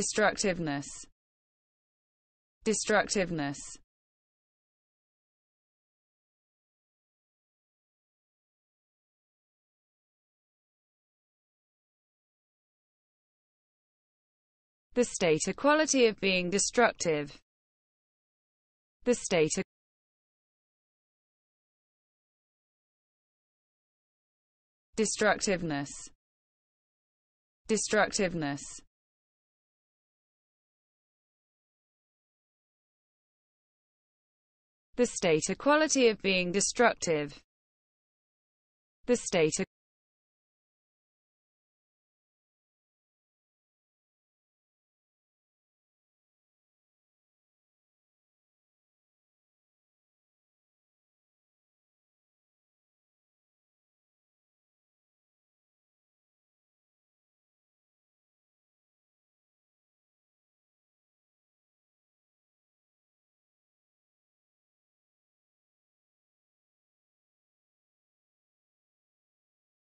destructiveness destructiveness the state equality of being destructive the state destructiveness destructiveness The state equality of being destructive. The state